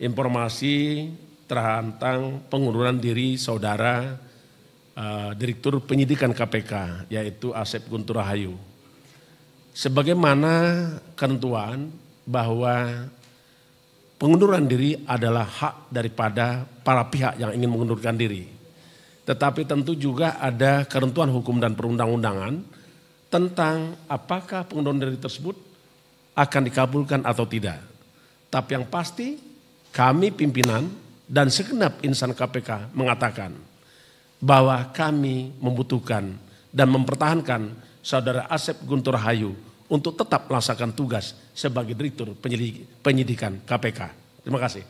informasi terhantang pengunduran diri saudara uh, Direktur Penyidikan KPK yaitu Asep Guntur Rahayu. Sebagaimana ketentuan bahwa pengunduran diri adalah hak daripada para pihak yang ingin mengundurkan diri. Tetapi tentu juga ada ketentuan hukum dan perundang-undangan tentang apakah pengunduran diri tersebut akan dikabulkan atau tidak. Tapi yang pasti kami pimpinan dan segenap insan KPK mengatakan bahwa kami membutuhkan dan mempertahankan saudara Asep Guntur Hayu untuk tetap melaksanakan tugas sebagai direktur penyidikan KPK. Terima kasih.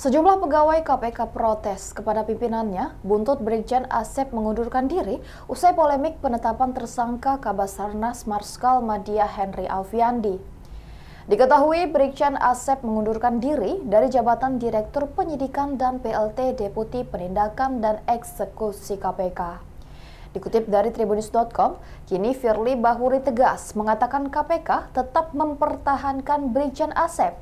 Sejumlah pegawai KPK protes kepada pimpinannya, buntut Brigjen Asep mengundurkan diri usai polemik penetapan tersangka Kabasarnas Marskal Madia Henry Alfiandi Diketahui Brigjen Asep mengundurkan diri dari jabatan Direktur Penyidikan dan PLT Deputi Penindakan dan Eksekusi KPK. Dikutip dari tribunnews.com, kini Firly Bahuri tegas mengatakan KPK tetap mempertahankan Brigjen Asep.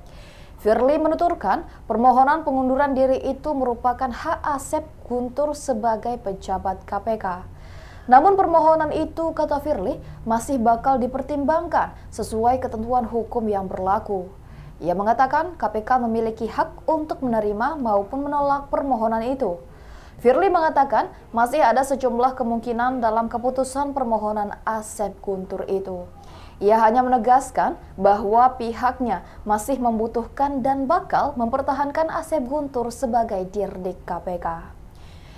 Firly menuturkan, permohonan pengunduran diri itu merupakan hak Asep Guntur sebagai pejabat KPK. Namun permohonan itu, kata Firly, masih bakal dipertimbangkan sesuai ketentuan hukum yang berlaku. Ia mengatakan KPK memiliki hak untuk menerima maupun menolak permohonan itu. Firly mengatakan masih ada sejumlah kemungkinan dalam keputusan permohonan Asep Guntur itu. Ia hanya menegaskan bahwa pihaknya masih membutuhkan dan bakal mempertahankan Asep Guntur sebagai dirdik KPK.